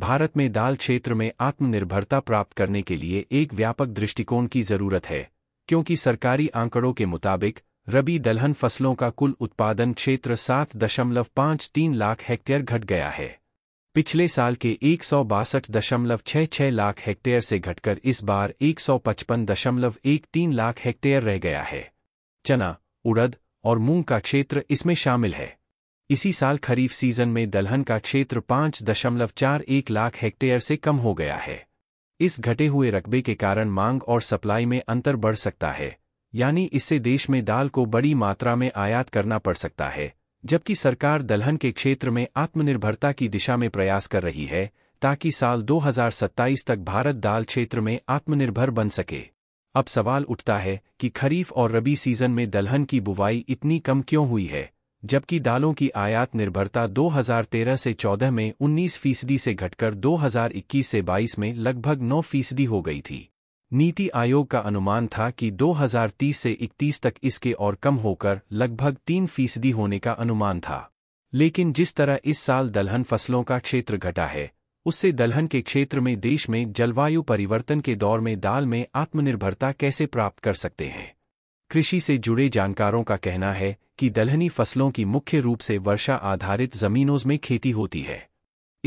भारत में दाल क्षेत्र में आत्मनिर्भरता प्राप्त करने के लिए एक व्यापक दृष्टिकोण की जरूरत है क्योंकि सरकारी आंकड़ों के मुताबिक रबी दलहन फसलों का कुल उत्पादन क्षेत्र सात दशमलव पांच तीन लाख हेक्टेयर घट गया है पिछले साल के एक सौ बासठ दशमलव छह छह लाख हेक्टेयर से घटकर इस बार एक सौ पचपन दशमलव एक तीन लाख हेक्टेयर रह गया है चना उड़द और मूंग का क्षेत्र इसमें शामिल है इसी साल खरीफ सीजन में दलहन का क्षेत्र पांच दशमलव चार एक लाख हेक्टेयर से कम हो गया है इस घटे हुए रकबे के कारण मांग और सप्लाई में अंतर बढ़ सकता है यानी इससे देश में दाल को बड़ी मात्रा में आयात करना पड़ सकता है जबकि सरकार दलहन के क्षेत्र में आत्मनिर्भरता की दिशा में प्रयास कर रही है ताकि साल 2027 तक भारत दाल क्षेत्र में आत्मनिर्भर बन सके अब सवाल उठता है कि खरीफ और रबी सीजन में दलहन की बुवाई इतनी कम क्यों हुई है जबकि दालों की आयात निर्भरता 2013 से 14 में 19 फीसदी से घटकर 2021 से 22 में लगभग 9 फीसदी हो गई थी नीति आयोग का अनुमान था कि 2030 से 31 तक इसके और कम होकर लगभग 3 फीसदी होने का अनुमान था लेकिन जिस तरह इस साल दलहन फसलों का क्षेत्र घटा है उससे दलहन के क्षेत्र में देश में जलवायु परिवर्तन के दौर में दाल में आत्मनिर्भरता कैसे प्राप्त कर सकते हैं कृषि से जुड़े जानकारों का कहना है कि दलहनी फसलों की मुख्य रूप से वर्षा आधारित जमीनों में खेती होती है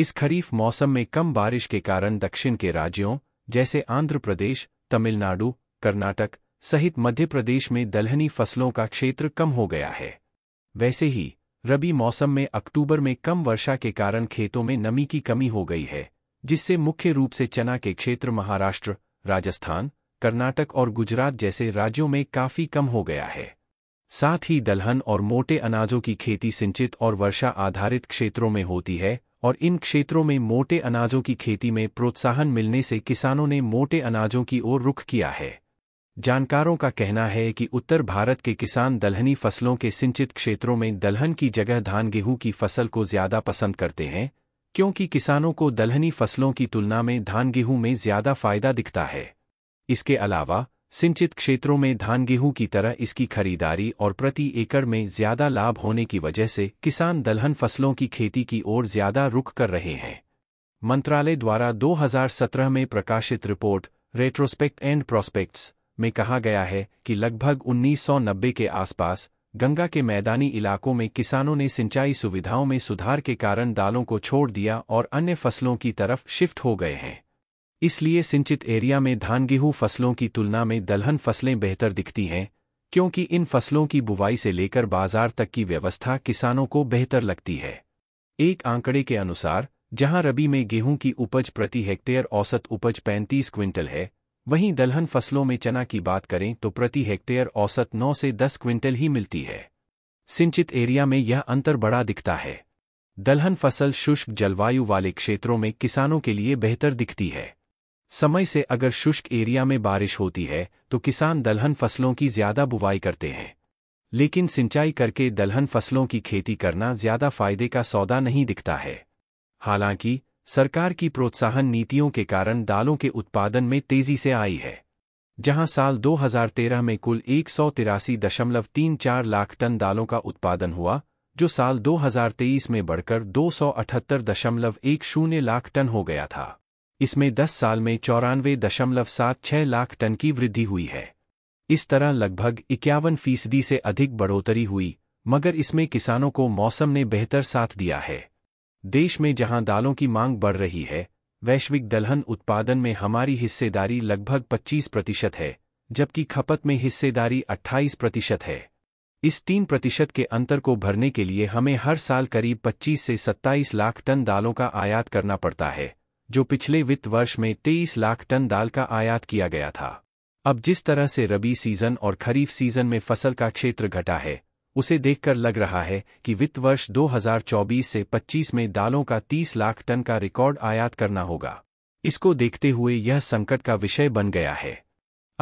इस खरीफ मौसम में कम बारिश के कारण दक्षिण के राज्यों जैसे आंध्र प्रदेश तमिलनाडु कर्नाटक सहित मध्य प्रदेश में दलहनी फसलों का क्षेत्र कम हो गया है वैसे ही रबी मौसम में अक्टूबर में कम वर्षा के कारण खेतों में नमी की कमी हो गई है जिससे मुख्य रूप से चना के क्षेत्र महाराष्ट्र राजस्थान कर्नाटक और गुजरात जैसे राज्यों में काफी कम हो गया है साथ ही दलहन और मोटे अनाजों की खेती सिंचित और वर्षा आधारित क्षेत्रों में होती है और इन क्षेत्रों में मोटे अनाजों की खेती में प्रोत्साहन मिलने से किसानों ने मोटे अनाजों की ओर रुख किया है जानकारों का कहना है कि उत्तर भारत के किसान दलहनी फसलों के सिंचित क्षेत्रों में दलहन की जगह धान गेहूं की फसल को ज्यादा पसंद करते हैं क्योंकि किसानों को दलहनी फसलों की तुलना में धान गेहूं में ज्यादा फायदा दिखता है इसके अलावा सिंचित क्षेत्रों में धान गेहूं की तरह इसकी खरीदारी और प्रति एकड़ में ज्यादा लाभ होने की वजह से किसान दलहन फसलों की खेती की ओर ज्यादा रुख कर रहे हैं मंत्रालय द्वारा 2017 में प्रकाशित रिपोर्ट रेट्रोस्पेक्ट एंड प्रोस्पेक्ट्स में कहा गया है कि लगभग 1990 के आसपास गंगा के मैदानी इलाकों में किसानों ने सिंचाई सुविधाओं में सुधार के कारण दालों को छोड़ दिया और अन्य फसलों की तरफ शिफ्ट हो गए हैं इसलिए सिंचित एरिया में धान गेहूं फसलों की तुलना में दलहन फसलें बेहतर दिखती हैं क्योंकि इन फसलों की बुवाई से लेकर बाजार तक की व्यवस्था किसानों को बेहतर लगती है एक आंकड़े के अनुसार जहां रबी में गेहूं की उपज प्रति हेक्टेयर औसत उपज 35 क्विंटल है वहीं दलहन फसलों में चना की बात करें तो प्रति हेक्टेयर औसत 9 से 10 क्विंटल ही मिलती है सिंचित एरिया में यह अंतर बड़ा दिखता है दलहन फसल शुष्क जलवायु वाले क्षेत्रों में किसानों के लिए बेहतर दिखती है समय से अगर शुष्क एरिया में बारिश होती है तो किसान दलहन फसलों की ज्यादा बुवाई करते हैं लेकिन सिंचाई करके दलहन फसलों की खेती करना ज्यादा फायदे का सौदा नहीं दिखता है हालांकि सरकार की प्रोत्साहन नीतियों के कारण दालों के उत्पादन में तेजी से आई है जहां साल 2013 में कुल एक लाख टन दालों का उत्पादन हुआ जो साल 2023 में बढ़कर दो लाख टन हो गया था इसमें 10 साल में चौरानवे दशमलव सात छह लाख टन की वृद्धि हुई है इस तरह लगभग इक्यावन फीसदी से अधिक बढ़ोतरी हुई मगर इसमें किसानों को मौसम ने बेहतर साथ दिया है देश में जहां दालों की मांग बढ़ रही है वैश्विक दलहन उत्पादन में हमारी हिस्सेदारी लगभग 25 प्रतिशत है जबकि खपत में हिस्सेदारी 28 प्रतिशत है इस तीन प्रतिशत के अंतर को भरने के लिए हमें हर साल करीब 25 से 27 लाख टन दालों का आयात करना पड़ता है जो पिछले वित्त वर्ष में 23 लाख टन दाल का आयात किया गया था अब जिस तरह से रबी सीजन और खरीफ सीजन में फसल का क्षेत्र घटा है उसे देखकर लग रहा है कि वित्त वर्ष 2024 से 25 में दालों का 30 लाख टन का रिकॉर्ड आयात करना होगा इसको देखते हुए यह संकट का विषय बन गया है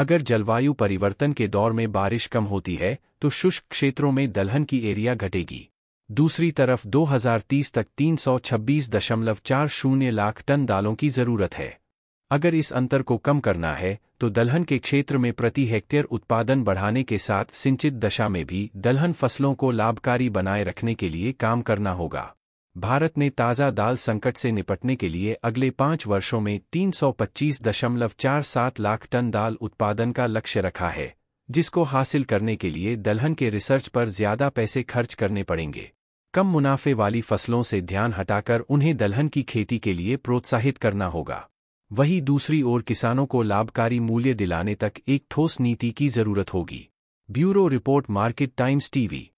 अगर जलवायु परिवर्तन के दौर में बारिश कम होती है तो शुष्क क्षेत्रों में दलहन की एरिया घटेगी दूसरी तरफ 2030 तक 326.40 लाख टन दालों की जरूरत है अगर इस अंतर को कम करना है तो दलहन के क्षेत्र में प्रति हेक्टेयर उत्पादन बढ़ाने के साथ सिंचित दशा में भी दलहन फसलों को लाभकारी बनाए रखने के लिए काम करना होगा भारत ने ताज़ा दाल संकट से निपटने के लिए अगले पाँच वर्षों में 325.47 लाख टन दाल उत्पादन का लक्ष्य रखा है जिसको हासिल करने के लिए दलहन के रिसर्च पर ज्यादा पैसे खर्च करने पड़ेंगे कम मुनाफे वाली फसलों से ध्यान हटाकर उन्हें दलहन की खेती के लिए प्रोत्साहित करना होगा वहीं दूसरी ओर किसानों को लाभकारी मूल्य दिलाने तक एक ठोस नीति की जरूरत होगी bureau report Market Times TV